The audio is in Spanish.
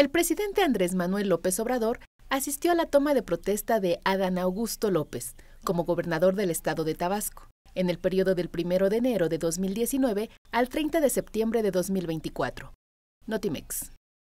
El presidente Andrés Manuel López Obrador asistió a la toma de protesta de Adán Augusto López como gobernador del estado de Tabasco en el periodo del 1 de enero de 2019 al 30 de septiembre de 2024. Notimex.